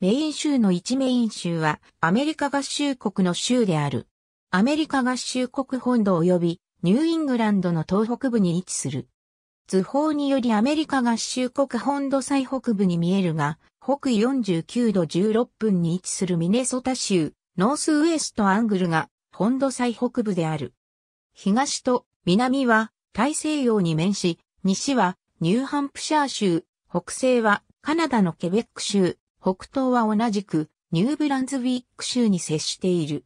メイン州の一メイン州はアメリカ合衆国の州である。アメリカ合衆国本土及びニューイングランドの東北部に位置する。図法によりアメリカ合衆国本土最北部に見えるが、北緯49度16分に位置するミネソタ州、ノースウエストアングルが本土最北部である。東と南は大西洋に面し、西はニューハンプシャー州、北西はカナダのケベック州、北東は同じくニューブランズウィック州に接している。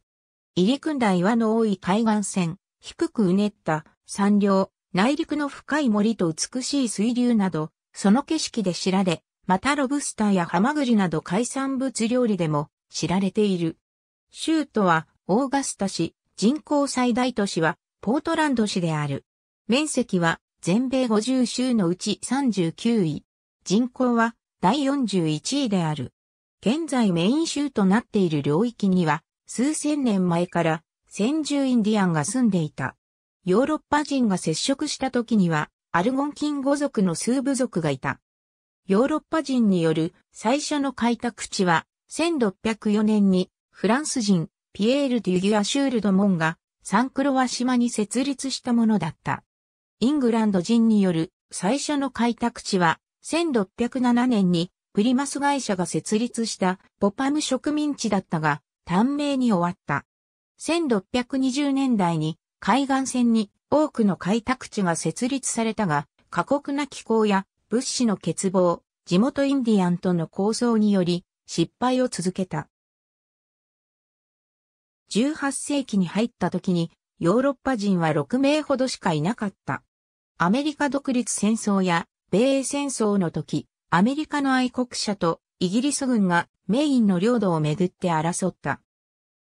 入り組んだ岩の多い海岸線、低くうねった山稜、内陸の深い森と美しい水流など、その景色で知られ、またロブスターやハマグリなど海産物料理でも知られている。州都はオーガスタ市、人口最大都市はポートランド市である。面積は全米50州のうち39位。人口は第41位である。現在メイン州となっている領域には、数千年前から先住インディアンが住んでいた。ヨーロッパ人が接触した時には、アルゴンキン語族の数部族がいた。ヨーロッパ人による最初の開拓地は、1604年にフランス人ピエール・デュギュア・シュールド・モンがサンクロワ島に設立したものだった。イングランド人による最初の開拓地は1607年にプリマス会社が設立したポパム植民地だったが、短命に終わった。1620年代に海岸線に多くの開拓地が設立されたが、過酷な気候や物資の欠乏、地元インディアンとの構想により失敗を続けた。18世紀に入った時にヨーロッパ人は6名ほどしかいなかった。アメリカ独立戦争や米英戦争の時、アメリカの愛国者とイギリス軍がメインの領土をめぐって争った。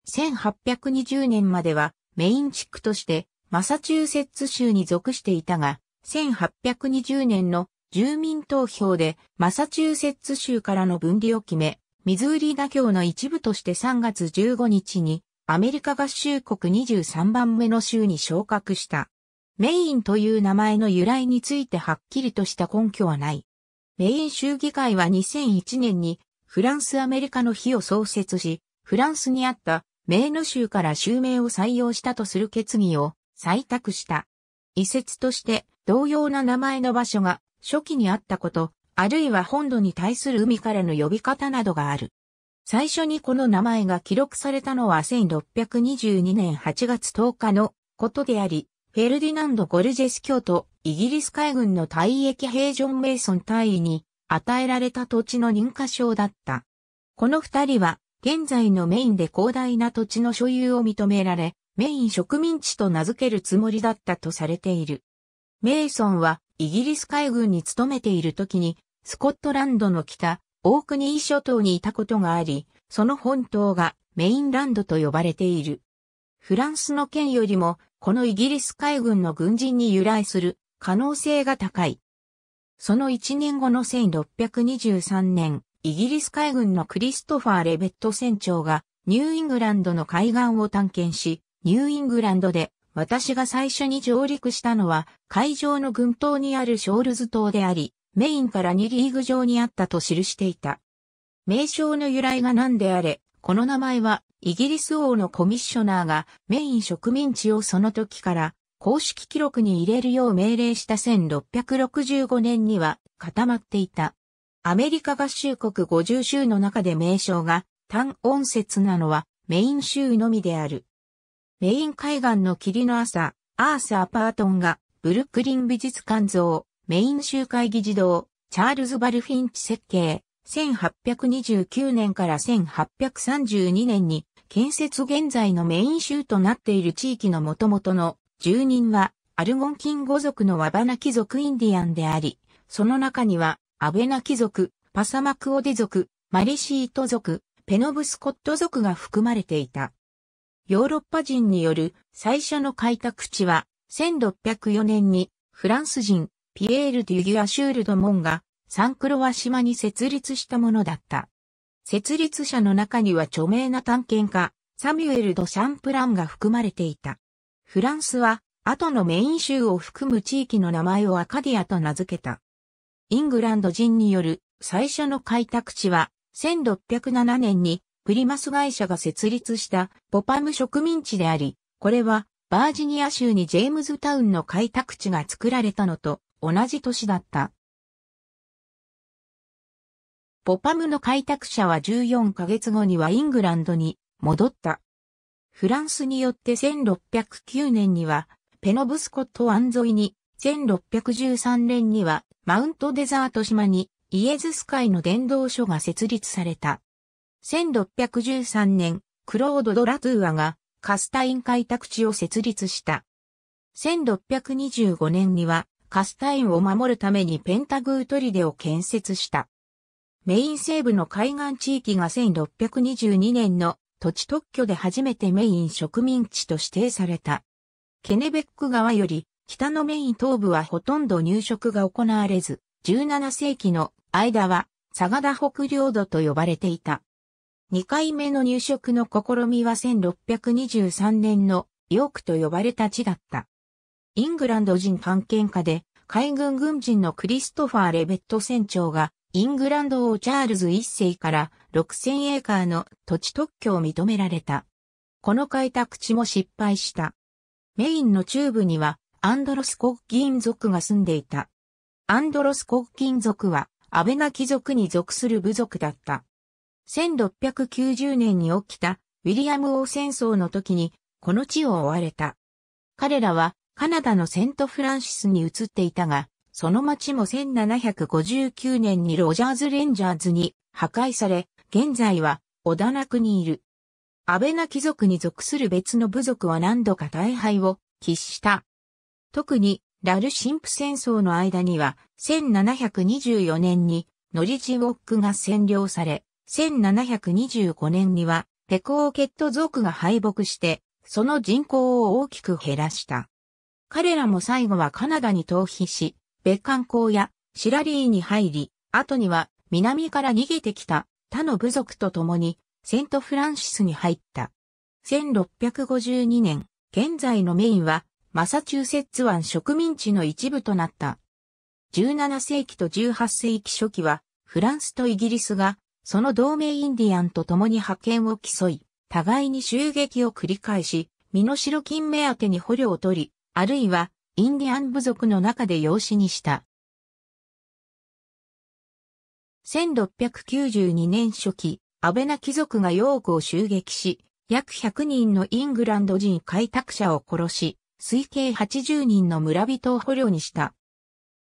1820年まではメイン地区としてマサチューセッツ州に属していたが、1820年の住民投票でマサチューセッツ州からの分離を決め、ミズーリ妥協の一部として3月15日にアメリカ合衆国23番目の州に昇格した。メインという名前の由来についてはっきりとした根拠はない。メイン州議会は2001年にフランスアメリカの日を創設し、フランスにあったメーヌ州から州名を採用したとする決議を採択した。遺説として同様な名前の場所が初期にあったこと、あるいは本土に対する海からの呼び方などがある。最初にこの名前が記録されたのは1622年8月10日のことであり、フェルディナンド・ゴルジェス教徒、イギリス海軍の退役兵ジョン・メイソン大尉に与えられた土地の認可証だった。この二人は、現在のメインで広大な土地の所有を認められ、メイン植民地と名付けるつもりだったとされている。メイソンは、イギリス海軍に勤めている時に、スコットランドの北、オークニー諸島にいたことがあり、その本島がメインランドと呼ばれている。フランスの県よりもこのイギリス海軍の軍人に由来する可能性が高い。その1年後の1623年、イギリス海軍のクリストファー・レベット船長がニューイングランドの海岸を探検し、ニューイングランドで私が最初に上陸したのは海上の群島にあるショールズ島であり、メインから2リーグ上にあったと記していた。名称の由来が何であれ、この名前はイギリス王のコミッショナーがメイン植民地をその時から公式記録に入れるよう命令した1665年には固まっていた。アメリカ合衆国50州の中で名称が単音節なのはメイン州のみである。メイン海岸の霧の朝、アーサー・パートンがブルックリン美術館像、メイン州会議児童、チャールズ・バルフィンチ設計、1829年から1832年に建設現在のメイン州となっている地域の元々の住人はアルゴンキン語族のワバナ貴族インディアンであり、その中にはアベナ貴族、パサマクオデ族、マリシート族、ペノブスコット族が含まれていた。ヨーロッパ人による最初の開拓地は1604年にフランス人ピエール・デュギュア・シュールド・モンがサンクロワ島に設立したものだった。設立者の中には著名な探検家、サミュエル・ド・シャンプランが含まれていた。フランスは、後のメイン州を含む地域の名前をアカディアと名付けた。イングランド人による最初の開拓地は、1607年にプリマス会社が設立したポパム植民地であり、これはバージニア州にジェームズタウンの開拓地が作られたのと同じ年だった。ポパムの開拓者は14ヶ月後にはイングランドに戻った。フランスによって1609年にはペノブスコット湾沿いに、1613年にはマウントデザート島にイエズス会の伝道所が設立された。1613年、クロード・ド・ラトゥーアがカスタイン開拓地を設立した。1625年にはカスタインを守るためにペンタグートリデを建設した。メイン西部の海岸地域が1622年の土地特許で初めてメイン植民地と指定された。ケネベック川より北のメイン東部はほとんど入植が行われず、17世紀の間はサガダ北領土と呼ばれていた。2回目の入植の試みは1623年のヨークと呼ばれた地だった。イングランド人探検家で海軍軍人のクリストファー・レベット船長がイングランド王チャールズ一世から6000エーカーの土地特許を認められた。この開拓地も失敗した。メインの中部にはアンドロス国銀族が住んでいた。アンドロス国銀族はアベナ貴族に属する部族だった。1690年に起きたウィリアム王戦争の時にこの地を追われた。彼らはカナダのセントフランシスに移っていたが、その町も1759年にロジャーズ・レンジャーズに破壊され、現在は小田中にいる。安倍な貴族に属する別の部族は何度か大敗を喫した。特に、ラルシンプ戦争の間には、1724年にノリジウォックが占領され、1725年には、ペコーケット族が敗北して、その人口を大きく減らした。彼らも最後はカナダに逃避し、別館港やシラリーに入り、後には南から逃げてきた他の部族と共にセントフランシスに入った。1652年、現在のメインはマサチューセッツ湾植民地の一部となった。17世紀と18世紀初期はフランスとイギリスがその同盟インディアンと共に覇権を競い、互いに襲撃を繰り返し、身代金目当てに捕虜を取り、あるいはインディアン部族の中で養子にした。1692年初期、アベナ貴族がヨークを襲撃し、約100人のイングランド人開拓者を殺し、推計80人の村人を捕虜にした。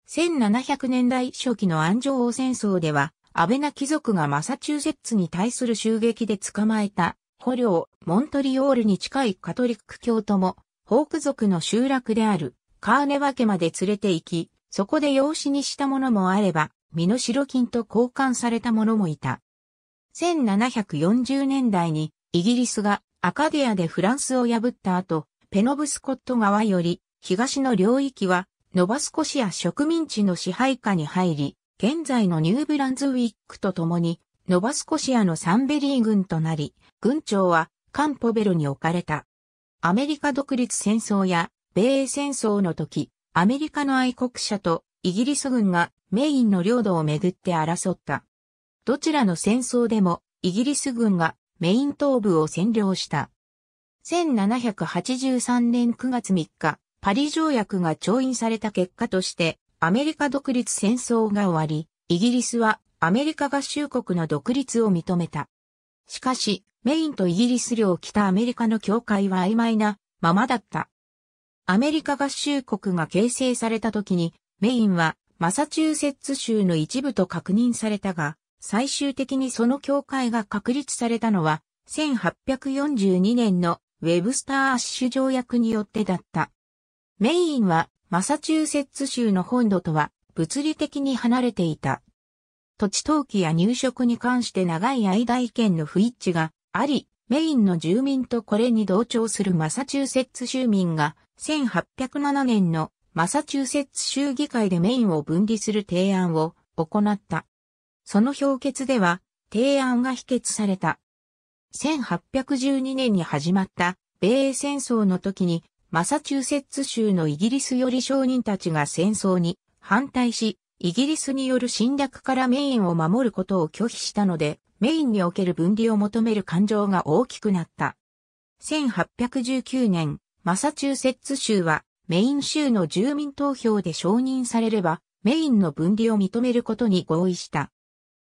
1700年代初期の安城王戦争では、アベナ貴族がマサチューセッツに対する襲撃で捕まえた捕虜モントリオールに近いカトリック教徒も、ホーク族の集落であるカーネワ家まで連れて行き、そこで養子にしたものもあれば、身の代金と交換された者もいた。1740年代にイギリスがアカディアでフランスを破った後、ペノブスコット川より東の領域はノバスコシア植民地の支配下に入り、現在のニューブランズウィックと共にノバスコシアのサンベリー軍となり、軍長はカンポベルに置かれた。アメリカ独立戦争や米英戦争の時、アメリカの愛国者とイギリス軍がメインの領土をめぐって争った。どちらの戦争でもイギリス軍がメイン東部を占領した。1783年9月3日、パリ条約が調印された結果として、アメリカ独立戦争が終わり、イギリスはアメリカ合衆国の独立を認めた。しかし、メインとイギリス領北アメリカの境界は曖昧なままだった。アメリカ合衆国が形成された時に、メインはマサチューセッツ州の一部と確認されたが、最終的にその教会が確立されたのは、1842年のウェブスター・アッシュ条約によってだった。メインはマサチューセッツ州の本土とは物理的に離れていた。土地登記や入植に関して長い間意見の不一致があり、メインの住民とこれに同調するマサチューセッツ州民が1807年のマサチューセッツ州議会でメインを分離する提案を行った。その評決では提案が否決された。1812年に始まった米英戦争の時にマサチューセッツ州のイギリスより商人たちが戦争に反対し、イギリスによる侵略からメインを守ることを拒否したので、メインにおける分離を求める感情が大きくなった。1819年、マサチューセッツ州はメイン州の住民投票で承認されればメインの分離を認めることに合意した。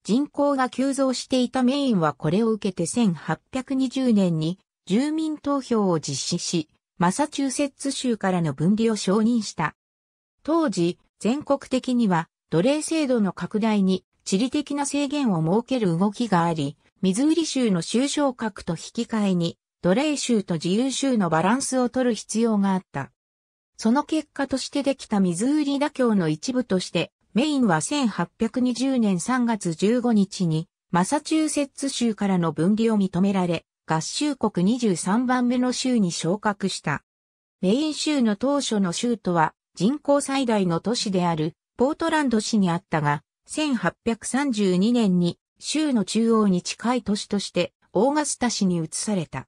人口が急増していたメインはこれを受けて1820年に住民投票を実施し、マサチューセッツ州からの分離を承認した。当時、全国的には奴隷制度の拡大に地理的な制限を設ける動きがあり、ミズーリ州の州昇格と引き換えに奴隷州と自由州のバランスを取る必要があった。その結果としてできたミズーリ妥協の一部として、メインは1820年3月15日に、マサチューセッツ州からの分離を認められ、合衆国23番目の州に昇格した。メイン州の当初の州都は、人口最大の都市である、ポートランド市にあったが、1832年に州の中央に近い都市としてオーガスタ市に移された。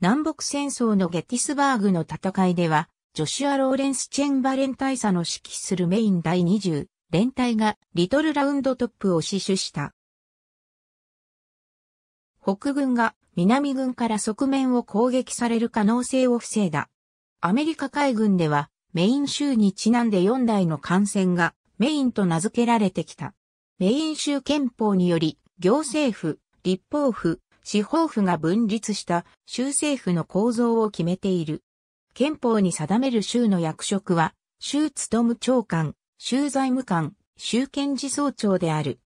南北戦争のゲティスバーグの戦いでは、ジョシュア・ローレンス・チェンバレン大佐の指揮するメイン第20連隊がリトルラウンドトップを死守した。北軍が南軍から側面を攻撃される可能性を防いだ。アメリカ海軍ではメイン州にちなんで4台の艦船がメインと名付けられてきた。メイン州憲法により行政府、立法府、司法府が分立した州政府の構造を決めている。憲法に定める州の役職は、州務長官、州財務官、州検事総長である。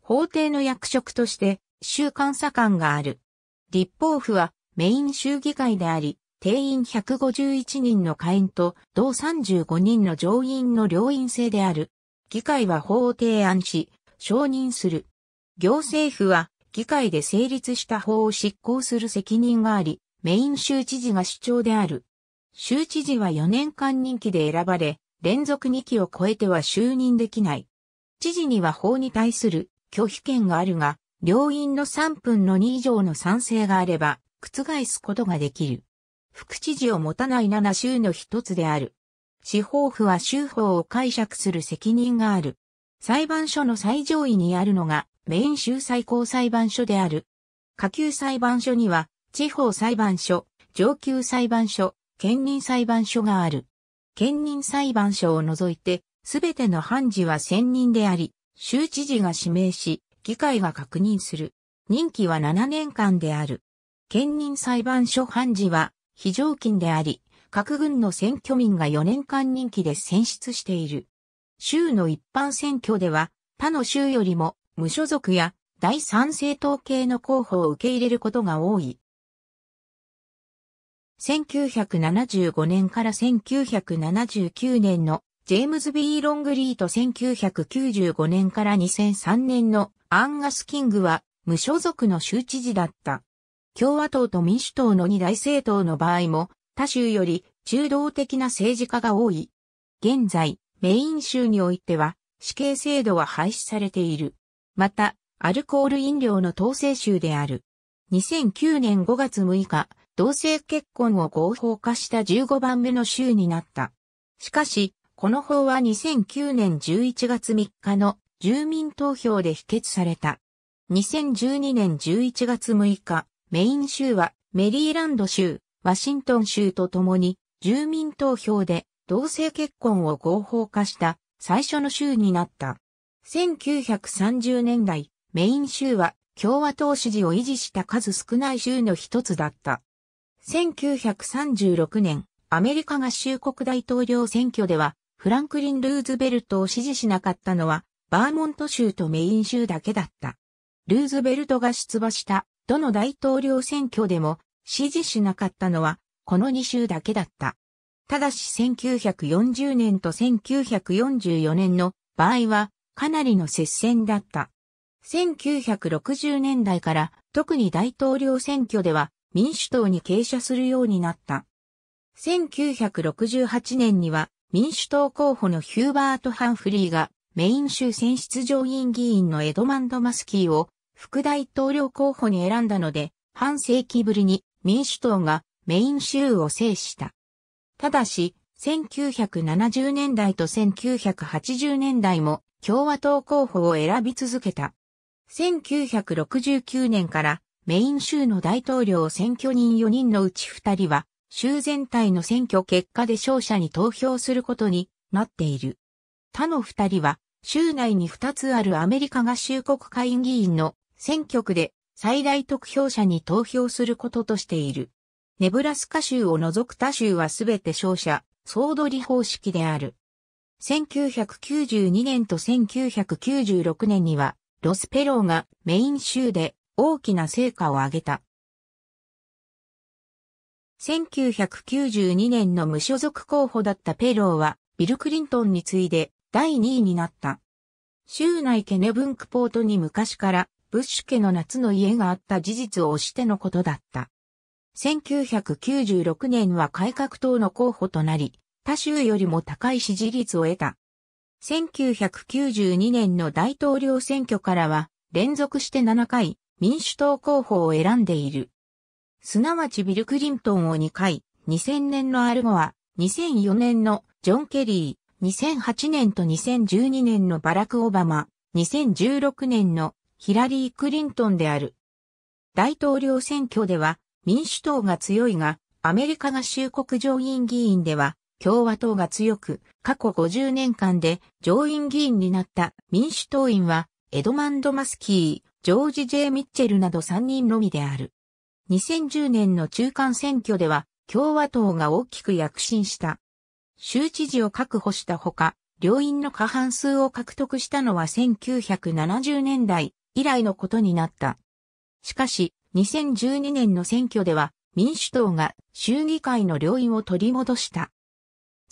法廷の役職として、州監査官がある。立法府は、メイン州議会であり、定員151人の下院と、同35人の上院の両院制である。議会は法を提案し、承認する。行政府は、議会で成立した法を執行する責任があり、メイン州知事が主張である。州知事は4年間任期で選ばれ、連続2期を超えては就任できない。知事には法に対する拒否権があるが、両院の3分の2以上の賛成があれば、覆すことができる。副知事を持たない7州の一つである。司法府は州法を解釈する責任がある。裁判所の最上位にあるのがメイン州最高裁判所である。下級裁判所には、地方裁判所、上級裁判所、兼任裁判所がある。兼任裁判所を除いて、すべての判事は専任であり、州知事が指名し、議会が確認する。任期は7年間である。兼任裁判所判事は、非常勤であり、各軍の選挙民が4年間任期で選出している。州の一般選挙では、他の州よりも無所属や第三政党系の候補を受け入れることが多い。1975年から1979年のジェームズ・ B・ ロングリーと1995年から2003年のアンガス・キングは無所属の州知事だった。共和党と民主党の二大政党の場合も他州より中道的な政治家が多い。現在、メイン州においては死刑制度は廃止されている。また、アルコール飲料の統制州である。2009年5月6日、同性結婚を合法化した15番目の州になった。しかし、この法は2009年11月3日の住民投票で否決された。2012年11月6日、メイン州はメリーランド州、ワシントン州とともに住民投票で同性結婚を合法化した最初の州になった。1930年代、メイン州は共和党支持を維持した数少ない州の一つだった。1936年、アメリカ合衆国大統領選挙では、フランクリン・ルーズベルトを支持しなかったのは、バーモント州とメイン州だけだった。ルーズベルトが出馬した、どの大統領選挙でも、支持しなかったのは、この2州だけだった。ただし1940年と1944年の場合は、かなりの接戦だった。1960年代から特に大統領選挙では民主党に傾斜するようになった。1968年には民主党候補のヒューバート・ハンフリーがメイン州選出上院議員のエドマンド・マスキーを副大統領候補に選んだので半世紀ぶりに民主党がメイン州を制した。ただし、1970年代と1980年代も共和党候補を選び続けた。1969年からメイン州の大統領選挙人4人のうち2人は州全体の選挙結果で勝者に投票することになっている。他の2人は州内に2つあるアメリカ合衆国会議員の選挙区で最大得票者に投票することとしている。ネブラスカ州を除く他州はすべて勝者、総取り方式である。1992年と1996年には、ロスペローがメイン州で大きな成果を上げた。1992年の無所属候補だったペローは、ビル・クリントンに次いで第2位になった。州内ケネブンクポートに昔からブッシュ家の夏の家があった事実を押してのことだった。1996年は改革党の候補となり、他州よりも高い支持率を得た。1992年の大統領選挙からは、連続して7回、民主党候補を選んでいる。すなわちビル・クリントンを2回、2000年のアルゴア、2004年のジョン・ケリー、2008年と2012年のバラク・オバマ、2016年のヒラリー・クリントンである。大統領選挙では民主党が強いが、アメリカ合衆国上院議員では共和党が強く、過去50年間で上院議員になった民主党員は、エドマンド・マスキー、ジョージ・ J・ ミッチェルなど3人のみである。2010年の中間選挙では、共和党が大きく躍進した。州知事を確保したほか、両院の過半数を獲得したのは1970年代以来のことになった。しかし、2012年の選挙では民主党が衆議会の両院を取り戻した。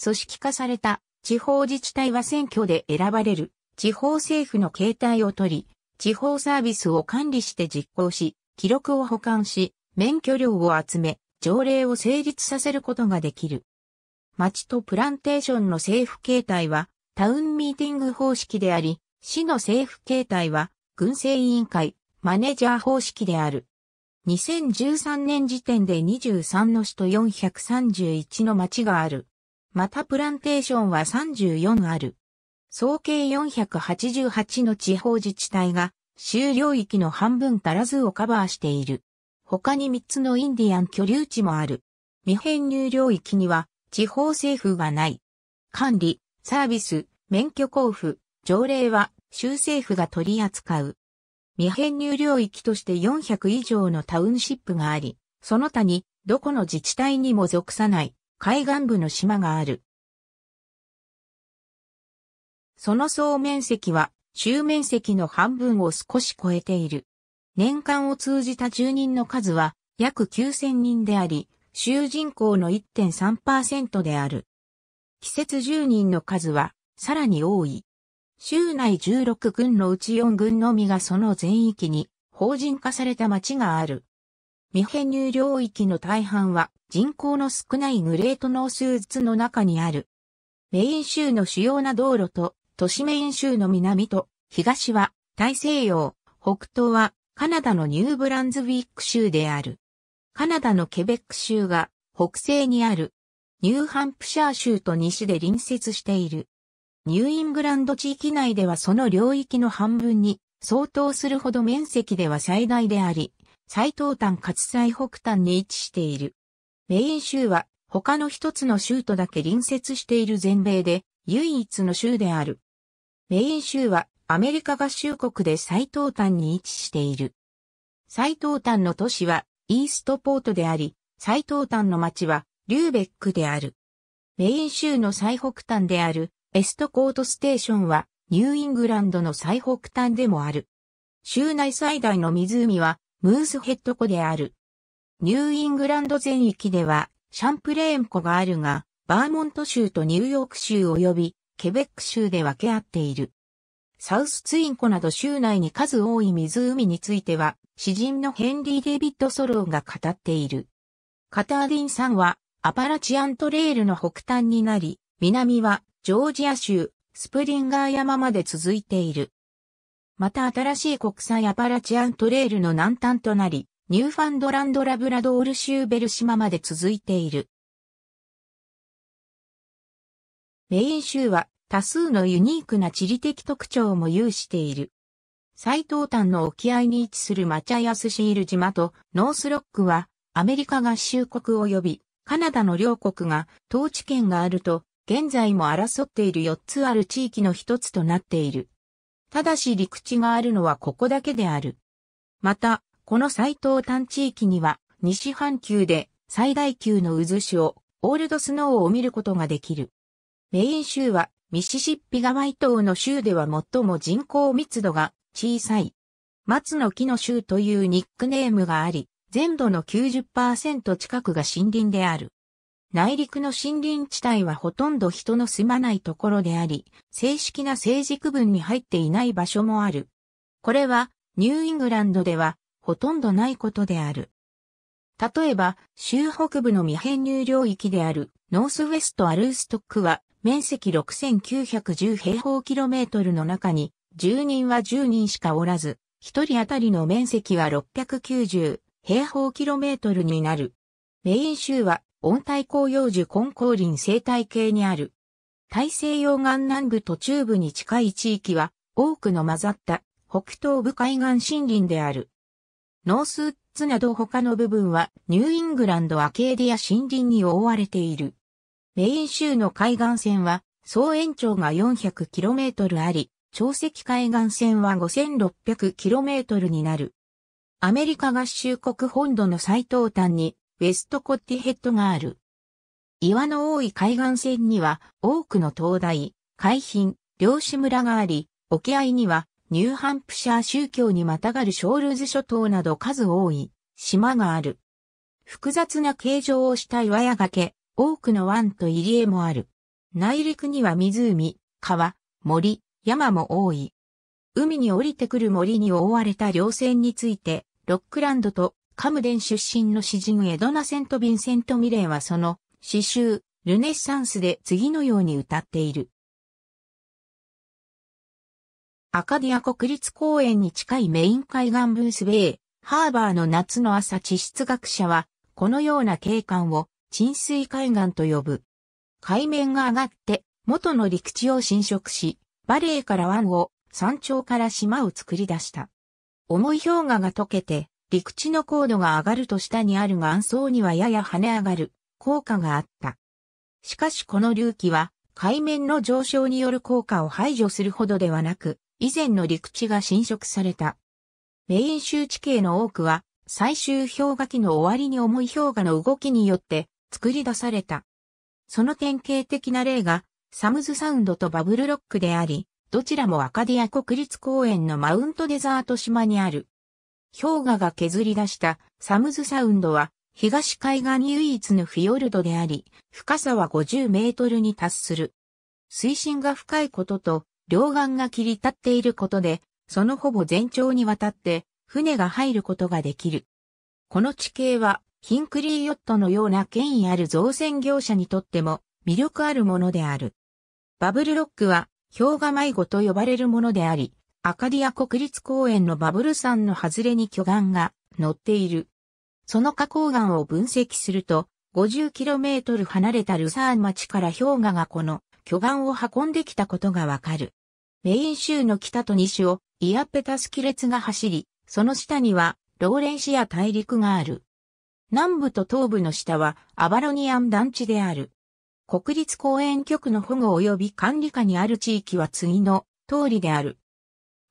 組織化された地方自治体は選挙で選ばれる地方政府の形態を取り、地方サービスを管理して実行し、記録を保管し、免許料を集め、条例を成立させることができる。町とプランテーションの政府形態はタウンミーティング方式であり、市の政府形態は軍政委員会、マネージャー方式である。2013年時点で23の市と431の町がある。またプランテーションは34ある。総計488の地方自治体が、州領域の半分足らずをカバーしている。他に3つのインディアン居留地もある。未編入領域には地方政府がない。管理、サービス、免許交付、条例は州政府が取り扱う。未編入領域として400以上のタウンシップがあり、その他にどこの自治体にも属さない海岸部の島がある。その総面積は、州面積の半分を少し超えている。年間を通じた住人の数は約9000人であり、州人口の1.3%である。季節住人の数はさらに多い。州内16軍のうち4軍のみがその全域に法人化された町がある。未編入領域の大半は人口の少ないグレートノースーズの中にある。メイン州の主要な道路と都市メイン州の南と東は大西洋、北東はカナダのニューブランズウィック州である。カナダのケベック州が北西にある。ニューハンプシャー州と西で隣接している。ニューイングランド地域内ではその領域の半分に相当するほど面積では最大であり、最東端かつ最北端に位置している。メイン州は他の一つの州とだけ隣接している全米で唯一の州である。メイン州はアメリカ合衆国で最東端に位置している。最東端の都市はイーストポートであり、最東端の町はリューベックである。メイン州の最北端であるエストコートステーションはニューイングランドの最北端でもある。州内最大の湖はムースヘッド湖である。ニューイングランド全域ではシャンプレーン湖があるが、バーモント州とニューヨーク州及びケベック州で分け合っている。サウスツイン湖など州内に数多い湖については、詩人のヘンリー・デビッド・ソローが語っている。カターディンさんは、アパラチアントレールの北端になり、南はジョージア州、スプリンガー山まで続いている。また新しい国際アパラチアントレールの南端となり、ニューファンドランドラブラドール州ベル島まで続いている。メイン州は多数のユニークな地理的特徴も有している。最東端の沖合に位置するマチャヤスシール島とノースロックはアメリカ合衆国及びカナダの両国が統治権があると現在も争っている4つある地域の一つとなっている。ただし陸地があるのはここだけである。また、この最東端地域には、西半球で最大級の渦潮、オールドスノーを見ることができる。メイン州は、ミシシッピ川イ東の州では最も人口密度が小さい。松の木の州というニックネームがあり、全土の90%近くが森林である。内陸の森林地帯はほとんど人の住まないところであり、正式な政治区分に入っていない場所もある。これは、ニューイングランドでは、ほとんどないことである。例えば、州北部の未編入領域である、ノースウェストアルーストックは、面積6910平方キロメートルの中に、住人は10人しかおらず、1人当たりの面積は690平方キロメートルになる。メイン州は温帯紅葉樹根高林生態系にある。大西洋岸南部と中部に近い地域は多くの混ざった北東部海岸森林である。ノースウッツなど他の部分はニューイングランドアケーディア森林に覆われている。メイン州の海岸線は総延長が 400km あり、潮汐海岸線は 5600km になる。アメリカ合衆国本土の最東端にウェストコッティヘッドがある。岩の多い海岸線には多くの灯台、海浜、漁師村があり、沖合にはニューハンプシャー宗教にまたがるショールズ諸島など数多い島がある。複雑な形状をした岩屋崖、多くの湾と入り江もある。内陸には湖、川、森、山も多い。海に降りてくる森に覆われた稜線について、ロックランドとカムデン出身の詩人エドナ・セント・ヴィンセント・ミレーはその詩集、ルネッサンスで次のように歌っている。アカディア国立公園に近いメイン海岸ブースベイ、ハーバーの夏の朝地質学者は、このような景観を沈水海岸と呼ぶ。海面が上がって元の陸地を侵食し、バレーから湾を、山頂から島を作り出した。重い氷河が溶けて陸地の高度が上がると下にある岩層にはやや跳ね上がる効果があった。しかしこの隆起は海面の上昇による効果を排除するほどではなく、以前の陸地が侵食された。メイン周地形の多くは最終氷河期の終わりに重い氷河の動きによって作り出された。その典型的な例がサムズサウンドとバブルロックであり、どちらもアカディア国立公園のマウントデザート島にある。氷河が削り出したサムズサウンドは東海岸唯一のフィヨルドであり、深さは50メートルに達する。水深が深いことと、両岸が切り立っていることで、そのほぼ全長にわたって船が入ることができる。この地形は、ヒンクリーヨットのような権威ある造船業者にとっても魅力あるものである。バブルロックは氷河迷子と呼ばれるものであり、アカディア国立公園のバブル山の外れに巨岩が乗っている。その花崗岩を分析すると、50km 離れたルサーン町から氷河がこの巨岩を運んできたことがわかる。メイン州の北と西をイアペタス亀裂が走り、その下にはローレンシア大陸がある。南部と東部の下はアバロニアン団地である。国立公園局の保護及び管理下にある地域は次の通りである。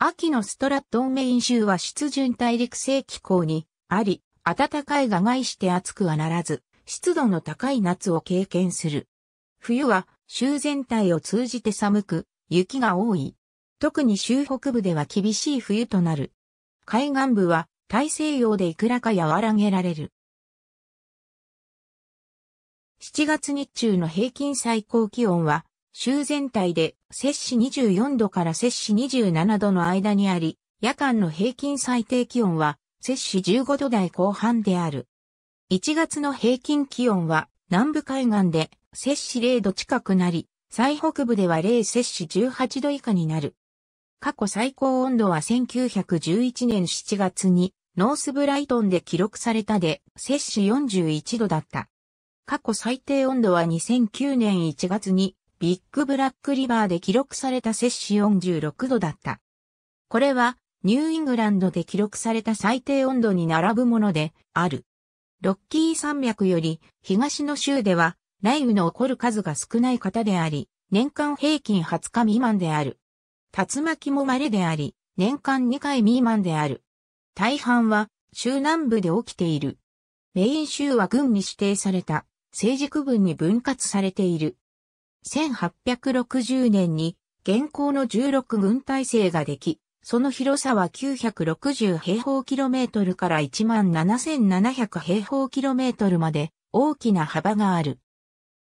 秋のストラットンメイン州は湿潤大陸性気候にあり、暖かいが害して暑くはならず、湿度の高い夏を経験する。冬は州全体を通じて寒く、雪が多い。特に州北部では厳しい冬となる。海岸部は大西洋でいくらか和らげられる。7月日中の平均最高気温は州全体で摂氏24度から摂氏27度の間にあり、夜間の平均最低気温は摂氏15度台後半である。1月の平均気温は南部海岸で摂氏0度近くなり、最北部では0摂氏18度以下になる。過去最高温度は1911年7月にノースブライトンで記録されたで摂氏41度だった。過去最低温度は2009年1月にビッグブラックリバーで記録された摂氏46度だった。これはニューイングランドで記録された最低温度に並ぶものである。ロッキー山脈より東の州では雷雨の起こる数が少ない方であり、年間平均20日未満である。竜巻も稀であり、年間2回未満である。大半は州南部で起きている。メイン州は軍に指定された政治区分に分割されている。1860年に現行の16軍体制ができ、その広さは960平方キロメートルから17,700平方キロメートルまで大きな幅がある。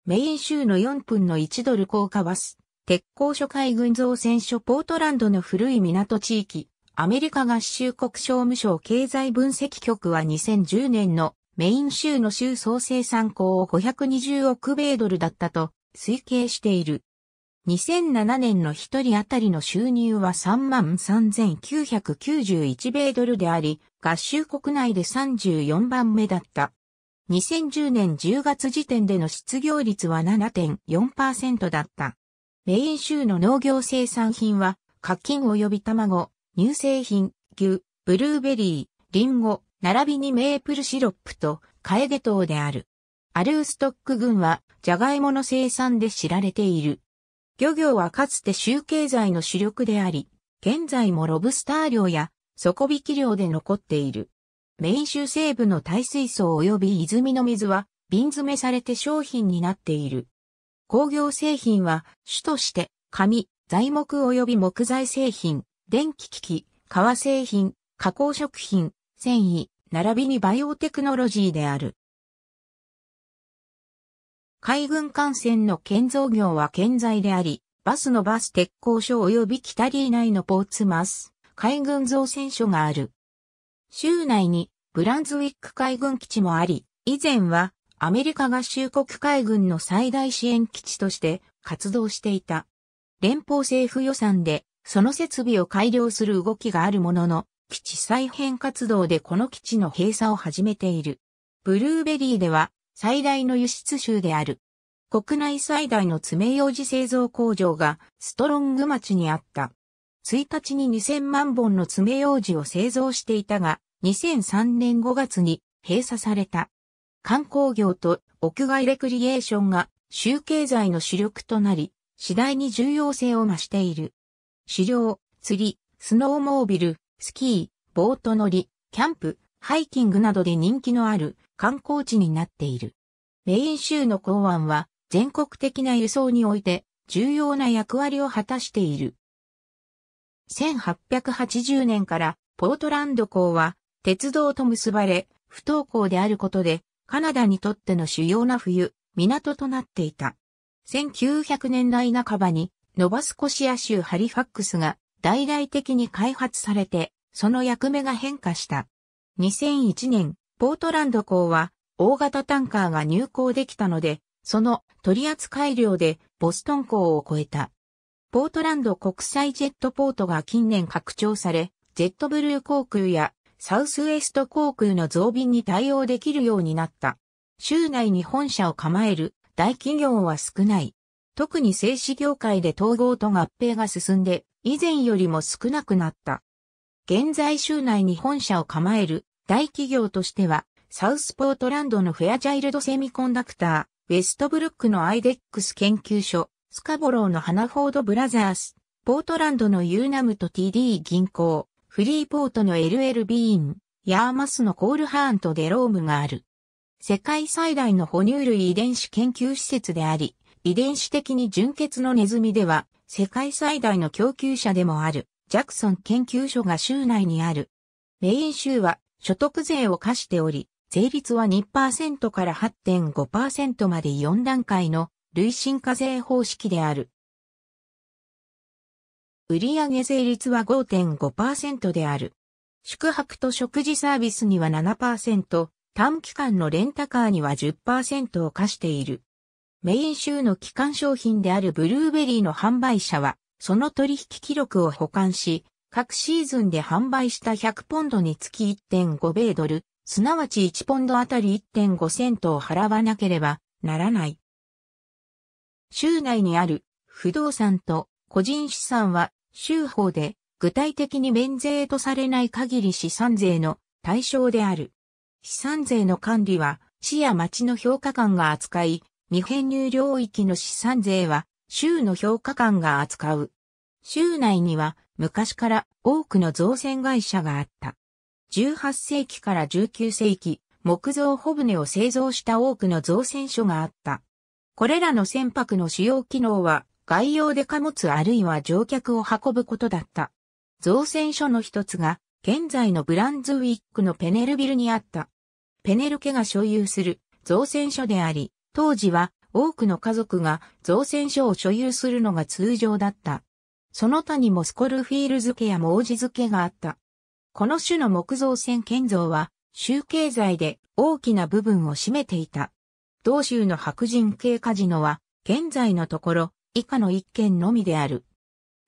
メイン州の4分の1ドル高為ス、鉄鋼所海軍造船所ポートランドの古い港地域、アメリカ合衆国商務省経済分析局は2010年のメイン州の州総生産高を520億米ドルだったと推計している。2007年の一人当たりの収入は33,991米ドルであり、合衆国内で34番目だった。2010年10月時点での失業率は7.4%だった。メイン州の農業生産品は、課金及び卵、乳製品、牛、ブルーベリー、リンゴ、並びにメープルシロップと、カエゲ糖である。アルーストック群は、ジャガイモの生産で知られている。漁業はかつて州経済の主力であり、現在もロブスター漁や底引き漁で残っている。メイン州西部の耐水槽及び泉の水は瓶詰めされて商品になっている。工業製品は主として紙、材木及び木材製品、電気機器、革製品、加工食品、繊維、並びにバイオテクノロジーである。海軍艦船の建造業は健在であり、バスのバス鉄工所及び北リー内のポーツマス、海軍造船所がある。州内にブランズウィック海軍基地もあり、以前はアメリカ合衆国海軍の最大支援基地として活動していた。連邦政府予算でその設備を改良する動きがあるものの、基地再編活動でこの基地の閉鎖を始めている。ブルーベリーでは最大の輸出州である。国内最大の爪楊枝製造工場がストロング町にあった。1日に2000万本の爪楊枝を製造していたが、2003年5月に閉鎖された。観光業と屋外レクリエーションが州経済の主力となり、次第に重要性を増している。狩猟、釣り、スノーモービル、スキー、ボート乗り、キャンプ、ハイキングなどで人気のある観光地になっている。メイン州の港湾は全国的な輸送において重要な役割を果たしている。1880年からポートランド港は鉄道と結ばれ、不登校であることでカナダにとっての主要な冬、港となっていた。1900年代半ばにノバスコシア州ハリファックスが大々的に開発されて、その役目が変化した。2001年、ポートランド港は大型タンカーが入港できたので、その取扱量でボストン港を超えた。ポートランド国際ジェットポートが近年拡張され、ジェットブルー航空やサウスウエスト航空の増便に対応できるようになった。州内に本社を構える大企業は少ない。特に製紙業界で統合と合併が進んで、以前よりも少なくなった。現在州内に本社を構える大企業としては、サウスポートランドのフェアジャイルドセミコンダクター、ウェストブルックのアイデックス研究所、スカボローのハナフォードブラザース、ポートランドのユーナムと TD 銀行、フリーポートの LLB イン、ヤーマスのコールハーンとデロームがある。世界最大の哺乳類遺伝子研究施設であり、遺伝子的に純血のネズミでは、世界最大の供給者でもある、ジャクソン研究所が州内にある。メイン州は所得税を課しており、税率は2%から8.5%まで4段階の累進課税方式である。売上税率は5.5%である。宿泊と食事サービスには7%、短期間のレンタカーには10%を課している。メイン州の基幹商品であるブルーベリーの販売者は、その取引記録を保管し、各シーズンで販売した100ポンドにつき1.5米ドル、すなわち1ポンドあたり1.5セントを払わなければならない。州内にある不動産と個人資産は州法で具体的に免税とされない限り資産税の対象である。資産税の管理は市や町の評価官が扱い、未編入領域の資産税は州の評価官が扱う。州内には昔から多くの造船会社があった。18世紀から19世紀、木造小船を製造した多くの造船所があった。これらの船舶の主要機能は、外洋で貨物あるいは乗客を運ぶことだった。造船所の一つが、現在のブランズウィックのペネルビルにあった。ペネル家が所有する造船所であり、当時は多くの家族が造船所を所有するのが通常だった。その他にもスコルフィール漬けや王字漬けがあった。この種の木造船建造は、州経済で大きな部分を占めていた。同州の白人系カジノは、現在のところ、以下の一件のみである。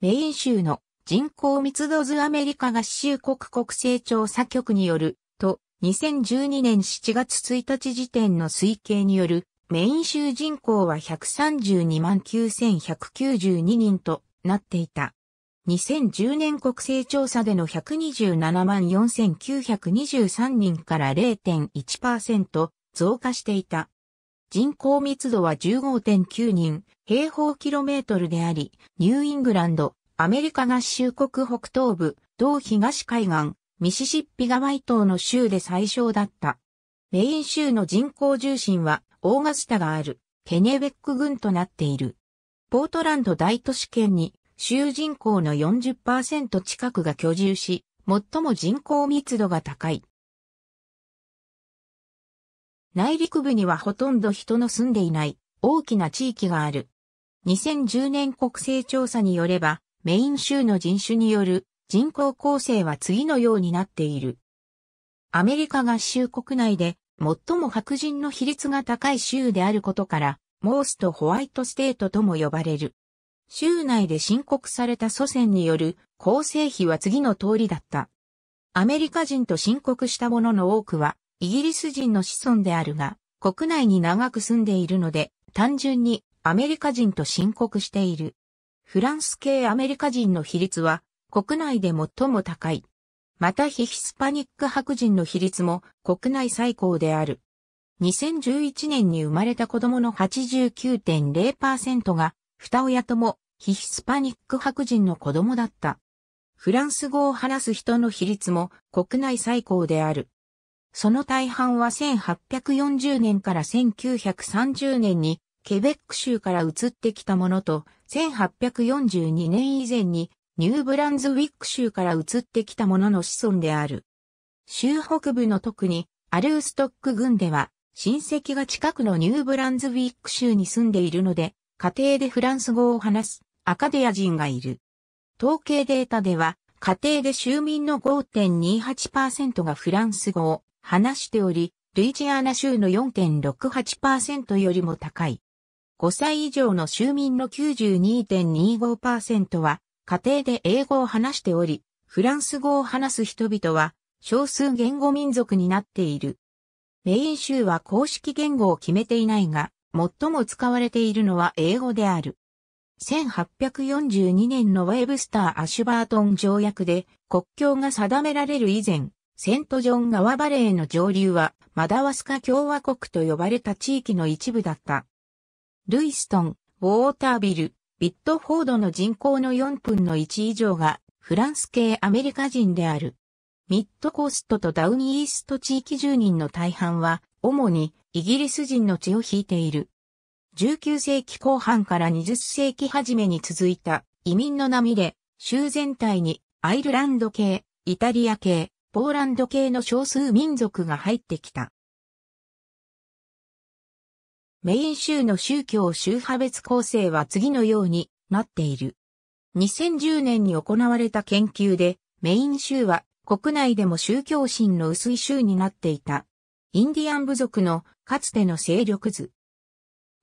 メイン州の人口密度図アメリカ合衆国国勢調査局によると、2012年7月1日時点の推計によるメイン州人口は132万9192人となっていた。2010年国勢調査での127万4923人から0.1%増加していた。人口密度は15.9人平方キロメートルであり、ニューイングランド、アメリカ合衆国北東部、同東海岸、ミシシッピ川以東の州で最小だった。メイン州の人口重心はオーガスタがあるケネベック郡となっている。ポートランド大都市圏に州人口の40%近くが居住し、最も人口密度が高い。内陸部にはほとんど人の住んでいない大きな地域がある。2010年国勢調査によれば、メイン州の人種による人口構成は次のようになっている。アメリカ合衆国内で最も白人の比率が高い州であることから、モーストホワイトステートとも呼ばれる。州内で申告された祖先による構成費は次の通りだった。アメリカ人と申告した者の多くは、イギリス人の子孫であるが、国内に長く住んでいるので、単純にアメリカ人と申告している。フランス系アメリカ人の比率は国内で最も高い。またヒヒスパニック白人の比率も国内最高である。2011年に生まれた子供の89.0%が、二親ともヒスパニック白人の子供だった。フランス語を話す人の比率も国内最高である。その大半は1840年から1930年にケベック州から移ってきたものと、1842年以前にニューブランズウィック州から移ってきたものの子孫である。州北部の特にアルーストック郡では親戚が近くのニューブランズウィック州に住んでいるので、家庭でフランス語を話すアカデア人がいる。統計データでは、家庭で州民の5.28%がフランス語を話しており、ルイジアナ州の4.68%よりも高い。5歳以上の州民の92.25%は家庭で英語を話しており、フランス語を話す人々は少数言語民族になっている。メイン州は公式言語を決めていないが、最も使われているのは英語である。1842年のウェブスター・アシュバートン条約で国境が定められる以前、セントジョン川バレーの上流はマダワスカ共和国と呼ばれた地域の一部だった。ルイストン、ウォータービル、ビットフォードの人口の4分の1以上がフランス系アメリカ人である。ミッドコーストとダウニーイースト地域住人の大半は、主にイギリス人の血を引いている。19世紀後半から20世紀初めに続いた移民の波で、州全体にアイルランド系、イタリア系、ポーランド系の少数民族が入ってきた。メイン州の宗教宗派別構成は次のようになっている。2010年に行われた研究で、メイン州は国内でも宗教心の薄い州になっていた。インディアン部族のかつての勢力図。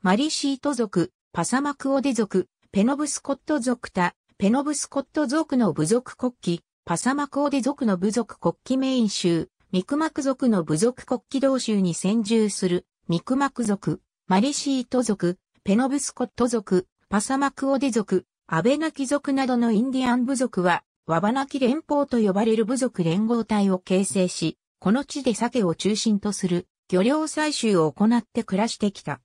マリシート族、パサマクオデ族、ペノブスコット族他、ペノブスコット族の部族国旗、パサマクオデ族の部族国旗メイン州、ミクマク族の部族国旗同州に占住する、ミクマク族、マリシート族、ペノブスコット族、パサマクオデ族、アベナキ族などのインディアン部族は、和花木連邦と呼ばれる部族連合体を形成し、この地で鮭を中心とする漁業採集を行って暮らしてきた。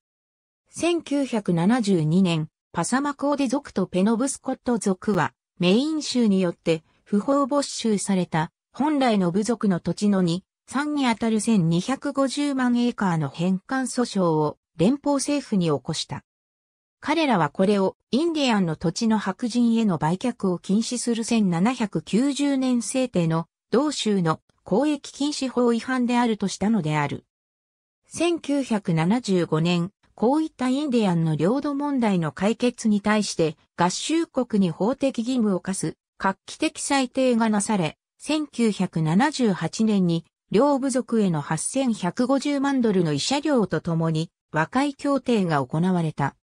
1972年、パサマコーデ族とペノブスコット族は、メイン州によって不法没収された本来の部族の土地の2、3にあたる1250万エーカーの返還訴訟を連邦政府に起こした。彼らはこれをインディアンの土地の白人への売却を禁止する1790年制定の同州の公益禁止法違反であるとしたのである。1975年、こういったインディアンの領土問題の解決に対して合衆国に法的義務を課す画期的裁定がなされ、1978年に両部族への8150万ドルの慰謝料とともに和解協定が行われた。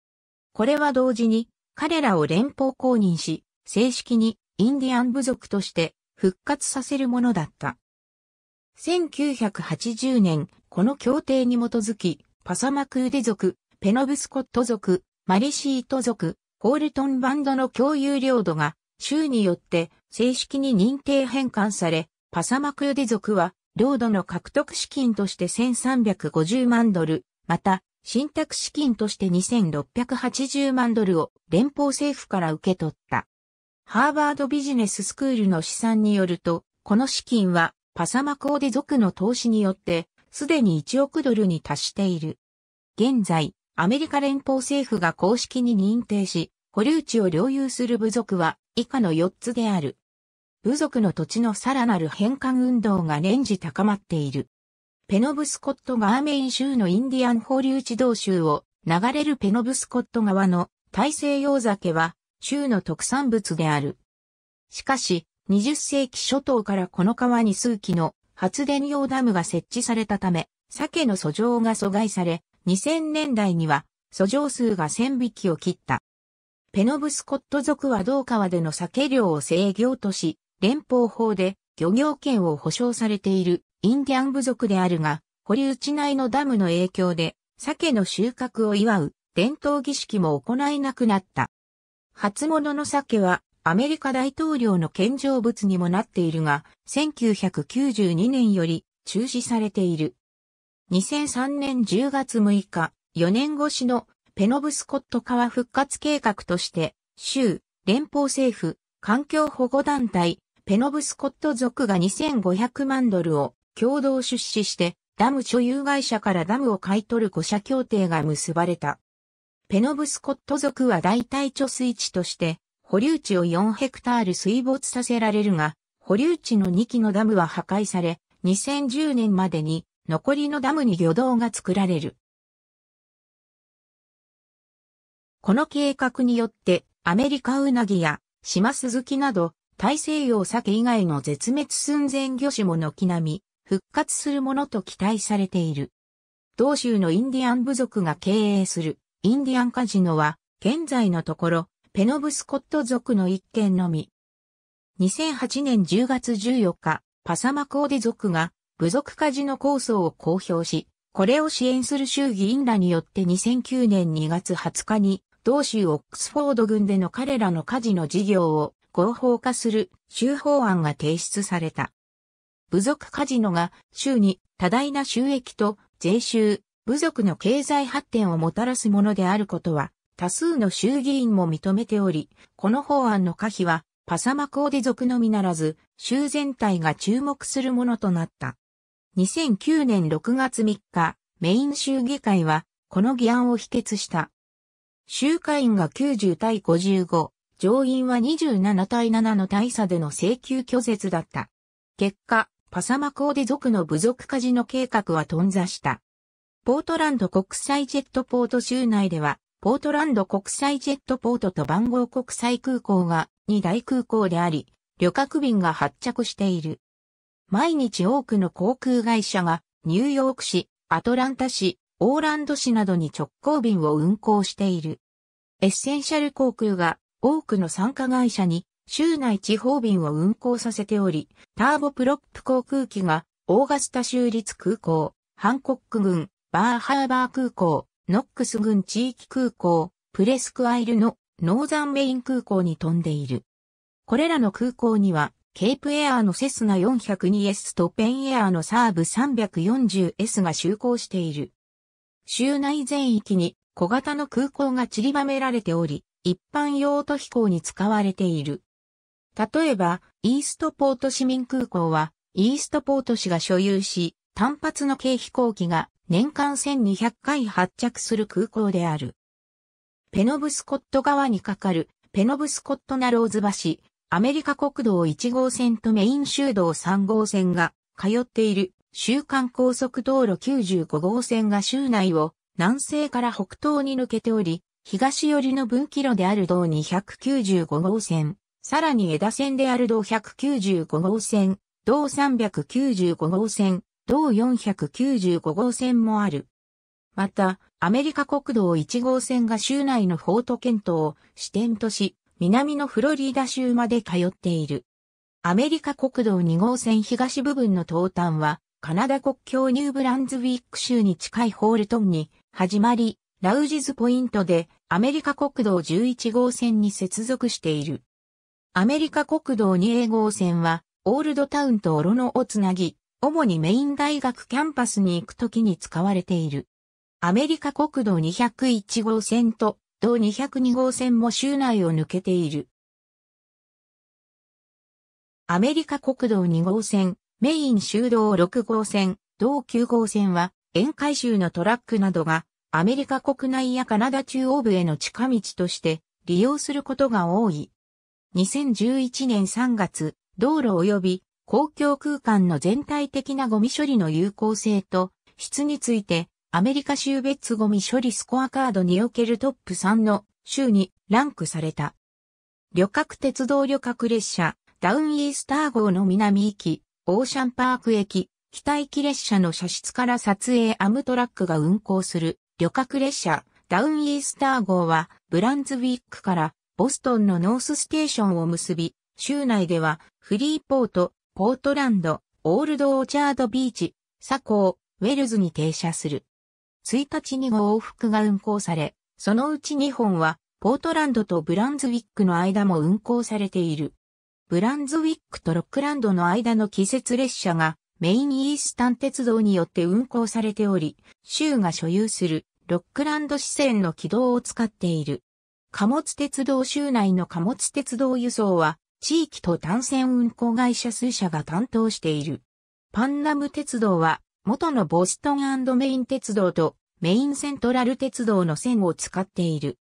これは同時に彼らを連邦公認し、正式にインディアン部族として復活させるものだった。1980年、この協定に基づき、パサマクーデ族、ペノブスコット族、マリシート族、ホールトンバンドの共有領土が州によって正式に認定返還され、パサマクーデ族は領土の獲得資金として1350万ドル、また信託資金として2680万ドルを連邦政府から受け取った。ハーバードビジネススクールの試算によると、この資金はパサマコーデ族の投資によって、すでに1億ドルに達している。現在、アメリカ連邦政府が公式に認定し、保留地を領有する部族は以下の4つである。部族の土地のさらなる返還運動が年次高まっている。ペノブスコットガーメイン州のインディアン放流地道州を流れるペノブスコット川の大西洋酒は州の特産物である。しかし、20世紀初頭からこの川に数基の発電用ダムが設置されたため、鮭の遡上が阻害され、2000年代には遡上数が1000匹を切った。ペノブスコット族は同川での鮭漁を制御とし、連邦法で漁業権を保障されているインディアン部族であるが、堀内内のダムの影響で、鮭の収穫を祝う伝統儀式も行えなくなった。初物の鮭はアメリカ大統領の献上物にもなっているが、1992年より中止されている。2003年10月6日、4年越しのペノブスコット川復活計画として、州、連邦政府、環境保護団体、ペノブスコット族が2500万ドルを共同出資して、ダム所有会社からダムを買い取る5社協定が結ばれた。ペノブスコット族は代替貯水池として、保留地を4ヘクタール水没させられるが、保留地の2基のダムは破壊され、2010年までに残りのダムに魚道が作られる。この計画によって、アメリカウナギや島スズキなど、大西洋鮭以外の絶滅寸前魚種も軒並み復活するものと期待されている。同州のインディアン部族が経営するインディアンカジノは現在のところペノブスコット族の一件のみ。2008年10月14日、パサマコーデ族が部族カジノ構想を公表し、これを支援する衆議院らによって2009年2月20日に同州オックスフォード軍での彼らのカジノ事業を合法化する州法案が提出された。部族カジノが州に多大な収益と税収、部族の経済発展をもたらすものであることは、多数の衆議院も認めており、この法案の可否は、パサマコーデ族のみならず、州全体が注目するものとなった。2009年6月3日、メイン州議会は、この議案を否決した。州会員が90対55、上院は27対7の大差での請求拒絶だった。結果、パサマコーデ族の部族カジノ計画は頓挫した。ポートランド国際ジェットポート州内では、ポートランド国際ジェットポートと番号国際空港が2大空港であり、旅客便が発着している。毎日多くの航空会社がニューヨーク市、アトランタ市、オーランド市などに直行便を運航している。エッセンシャル航空が多くの参加会社に州内地方便を運航させており、ターボプロップ航空機が、オーガスタ州立空港、ハンコック郡、バーハーバー空港、ノックス郡地域空港、プレスクアイルのノーザンメイン空港に飛んでいる。これらの空港には、ケープエアーのセスナ 402S とペンエアーのサーブ 340S が就航している。州内全域に小型の空港が散りばめられており、一般用途飛行に使われている。例えば、イーストポート市民空港は、イーストポート市が所有し、単発の軽飛行機が年間1200回発着する空港である。ペノブスコット川に架かるペノブスコットナローズ橋、アメリカ国道1号線とメイン州道3号線が通っている週間高速道路95号線が州内を南西から北東に抜けており、東寄りの分岐路である道295号線、さらに枝線である道195号線、道395号線、道495号線もある。また、アメリカ国道1号線が州内のフォートケントを支点とし、南のフロリダ州まで通っている。アメリカ国道2号線東部分の東端は、カナダ国境ニューブランズウィック州に近いホールトンに始まり、ラウジズポイントでアメリカ国道11号線に接続している。アメリカ国道2 a 号線は、オールドタウンとオロノをつなぎ、主にメイン大学キャンパスに行くときに使われている。アメリカ国道201号線と同202号線も州内を抜けている。アメリカ国道2号線、メイン州道6号線、同9号線は、沿海州のトラックなどが、アメリカ国内やカナダ中央部への近道として利用することが多い。2011年3月、道路及び公共空間の全体的なゴミ処理の有効性と質について、アメリカ州別ゴミ処理スコアカードにおけるトップ3の州にランクされた。旅客鉄道旅客列車、ダウンイースター号の南行き、オーシャンパーク駅、北行き列車の車室から撮影アムトラックが運行する旅客列車、ダウンイースター号は、ブランズウィックからボストンのノースステーションを結び、州内では、フリーポート、ポートランド、オールドオーチャードビーチ、サコー、ウェルズに停車する。1日に号往復が運行され、そのうち2本は、ポートランドとブランズウィックの間も運行されている。ブランズウィックとロックランドの間の季節列車が、メインイースタン鉄道によって運行されており、州が所有するロックランド支線の軌道を使っている。貨物鉄道州内の貨物鉄道輸送は、地域と単線運行会社数社が担当している。パンナム鉄道は、元のボストンメイン鉄道とメインセントラル鉄道の線を使っている。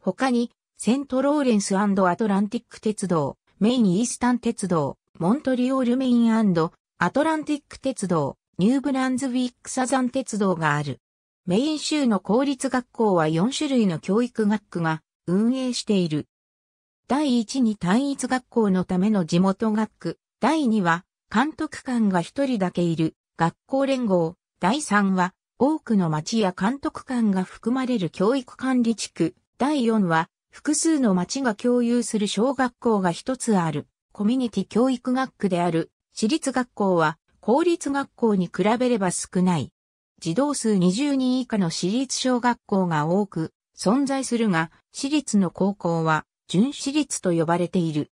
他に、セントローレンスアトランティック鉄道、メインイースタン鉄道、モントリオールメインアトランティック鉄道、ニューブランズウィックサザン鉄道がある。メイン州の公立学校は4種類の教育学区が運営している。第1に単一学校のための地元学区、第2は監督官が一人だけいる学校連合、第3は多くの町や監督官が含まれる教育管理地区、第4は複数の町が共有する小学校が一つあるコミュニティ教育学区である私立学校は公立学校に比べれば少ない。児童数20人以下の私立小学校が多く、存在するが、私立の高校は、準私立と呼ばれている。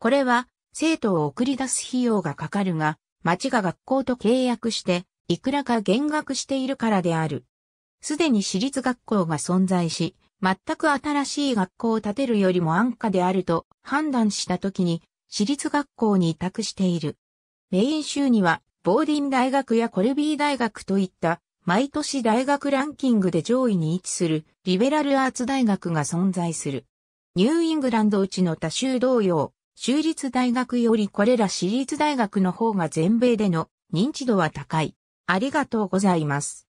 これは、生徒を送り出す費用がかかるが、町が学校と契約して、いくらか減額しているからである。すでに私立学校が存在し、全く新しい学校を建てるよりも安価であると判断した時に、私立学校に委託している。メイン州には、ボーディン大学やコルビー大学といった毎年大学ランキングで上位に位置するリベラルアーツ大学が存在する。ニューイングランドうちの他州同様、州立大学よりこれら私立大学の方が全米での認知度は高い。ありがとうございます。